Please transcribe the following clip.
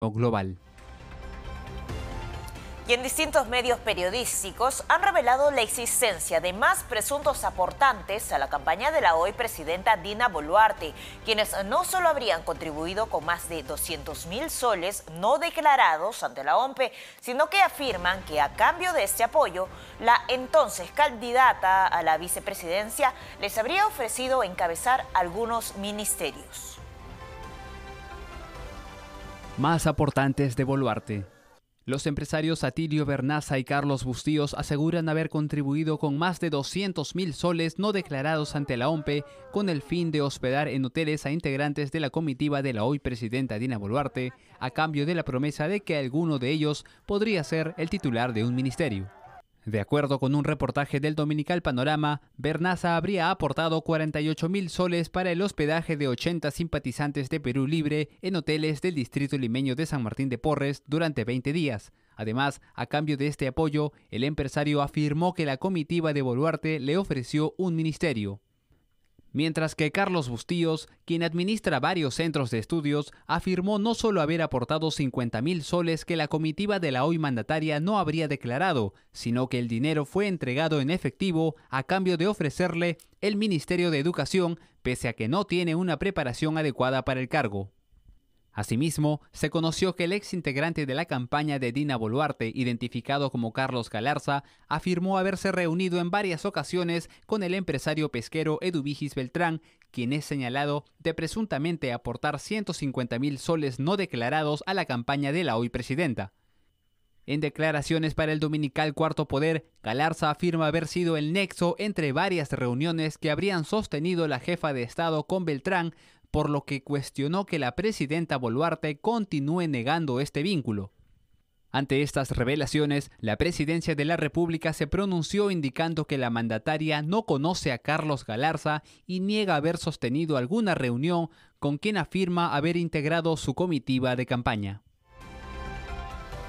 global. Y en distintos medios periodísticos han revelado la existencia de más presuntos aportantes a la campaña de la hoy presidenta Dina Boluarte, quienes no solo habrían contribuido con más de 200 mil soles no declarados ante la OMPE, sino que afirman que a cambio de este apoyo, la entonces candidata a la vicepresidencia les habría ofrecido encabezar algunos ministerios más aportantes de Boluarte. Los empresarios Atilio Bernaza y Carlos Bustíos aseguran haber contribuido con más de 200 mil soles no declarados ante la OMPE con el fin de hospedar en hoteles a integrantes de la comitiva de la hoy presidenta Dina Boluarte, a cambio de la promesa de que alguno de ellos podría ser el titular de un ministerio. De acuerdo con un reportaje del dominical Panorama, Bernaza habría aportado 48 mil soles para el hospedaje de 80 simpatizantes de Perú Libre en hoteles del distrito limeño de San Martín de Porres durante 20 días. Además, a cambio de este apoyo, el empresario afirmó que la comitiva de Boluarte le ofreció un ministerio. Mientras que Carlos Bustillos, quien administra varios centros de estudios, afirmó no solo haber aportado 50 mil soles que la comitiva de la hoy mandataria no habría declarado, sino que el dinero fue entregado en efectivo a cambio de ofrecerle el Ministerio de Educación, pese a que no tiene una preparación adecuada para el cargo. Asimismo, se conoció que el ex integrante de la campaña de Dina Boluarte, identificado como Carlos Galarza, afirmó haberse reunido en varias ocasiones con el empresario pesquero Eduvigis Beltrán, quien es señalado de presuntamente aportar 150 mil soles no declarados a la campaña de la hoy presidenta. En declaraciones para el dominical Cuarto Poder, Calarza afirma haber sido el nexo entre varias reuniones que habrían sostenido la jefa de Estado con Beltrán, por lo que cuestionó que la presidenta Boluarte continúe negando este vínculo. Ante estas revelaciones, la Presidencia de la República se pronunció indicando que la mandataria no conoce a Carlos Galarza y niega haber sostenido alguna reunión con quien afirma haber integrado su comitiva de campaña.